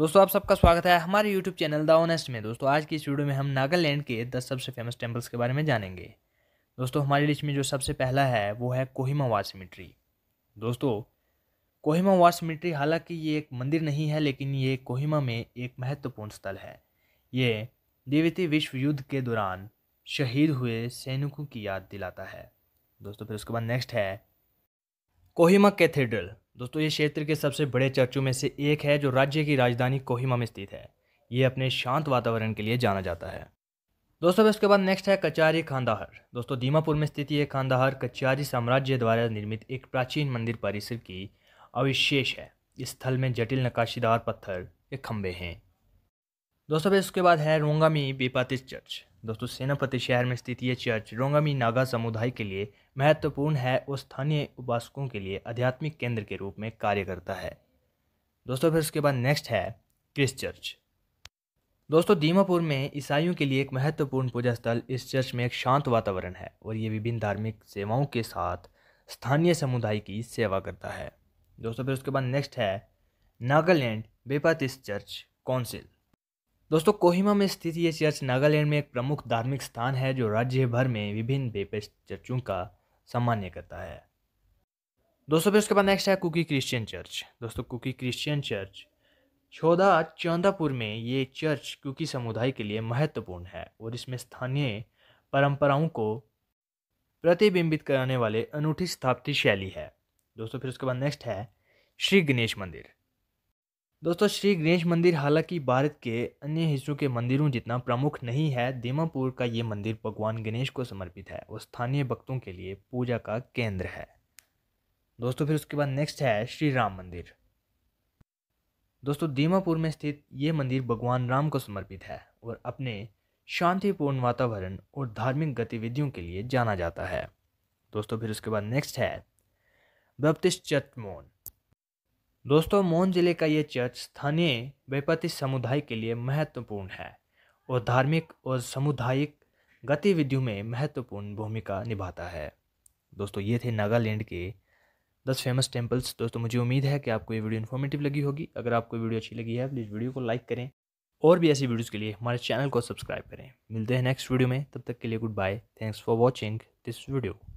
दोस्तों आप सबका स्वागत है हमारे यूट्यूब चैनल द ऑनेस्ट में दोस्तों आज की इस वीडियो में हम नागालैंड के दस सबसे फेमस टेम्पल्स के बारे में जानेंगे दोस्तों हमारी लिस्ट में जो सबसे पहला है वो है कोहिमा वासमिट्री सिमिट्री दोस्तों कोहिमा वासमिट्री सिमिट्री हालांकि ये एक मंदिर नहीं है लेकिन ये कोहिमा में एक महत्वपूर्ण स्थल है ये देवती विश्व युद्ध के दौरान शहीद हुए सैनिकों की याद दिलाता है दोस्तों फिर उसके बाद नेक्स्ट है कोहिमा कैथेड्रल दोस्तों ये क्षेत्र के सबसे बड़े चर्चों में से एक है जो राज्य की राजधानी कोहिमा में स्थित है ये अपने शांत वातावरण के लिए जाना जाता है दोस्तों इसके बाद नेक्स्ट है कचारी खानदाहर दोस्तों दीमापुर में स्थित ये खानदाहर कचारी साम्राज्य द्वारा निर्मित एक प्राचीन मंदिर परिसर की अविशेष है इस स्थल में जटिल नकाशीदार पत्थर के खंभे हैं दोस्तों इसके बाद है रोंगामी बेपातिस चर्च दोस्तों सेनापति शहर में स्थित यह चर्च रोंगामी नागा समुदाय के लिए महत्वपूर्ण है और स्थानीय उपासकों के लिए आध्यात्मिक केंद्र के रूप में कार्य करता है दोस्तों फिर उसके बाद नेक्स्ट है क्रिस चर्च दोस्तों दीमापुर में ईसाइयों के लिए एक महत्वपूर्ण पूजा स्थल इस चर्च में एक शांत वातावरण है और ये विभिन्न धार्मिक सेवाओं के साथ स्थानीय समुदाय की सेवा करता है दोस्तों फिर उसके बाद नेक्स्ट है नागालैंड बेपातिस चर्च काउंसिल दोस्तों कोहिमा में स्थित ये चर्च नागालैंड में एक प्रमुख धार्मिक स्थान है जो राज्य भर में विभिन्न बेपेस्ट चर्चों का सामान्य करता है दोस्तों फिर उसके बाद नेक्स्ट है कुकी क्रिश्चियन चर्च दोस्तों कुकी क्रिश्चियन चर्च छोदा चौंदापुर में ये चर्च कुकी समुदाय के लिए महत्वपूर्ण है और इसमें स्थानीय परंपराओं को प्रतिबिंबित कराने वाले अनूठी स्थापित शैली है दोस्तों फिर उसके बाद नेक्स्ट है श्री गणेश मंदिर दोस्तों श्री गणेश मंदिर हालांकि भारत के अन्य हिस्सों के मंदिरों जितना प्रमुख नहीं है दीमापुर का ये मंदिर भगवान गणेश को समर्पित है और स्थानीय भक्तों के लिए पूजा का केंद्र है दोस्तों फिर उसके बाद नेक्स्ट है श्री राम मंदिर दोस्तों दीमापुर में स्थित ये मंदिर भगवान राम को समर्पित है और अपने शांतिपूर्ण वातावरण और धार्मिक गतिविधियों के लिए जाना जाता है दोस्तों फिर उसके बाद नेक्स्ट है बैप्टिस्ट चटमोन दोस्तों मोहन जिले का ये चर्च स्थानीय बेपति समुदाय के लिए महत्वपूर्ण है और धार्मिक और सामुदायिक गतिविधियों में महत्वपूर्ण भूमिका निभाता है दोस्तों ये थे नागालैंड के दस फेमस टेम्पल्स दोस्तों मुझे उम्मीद है कि आपको ये वीडियो इन्फॉर्मेटिव लगी होगी अगर आपको वीडियो अच्छी लगी है प्लीज़ वीडियो को लाइक करें और भी ऐसी वीडियोज़ के लिए हमारे चैनल को सब्सक्राइब करें मिलते हैं नेक्स्ट वीडियो में तब तक के लिए good bye thanks for watching this video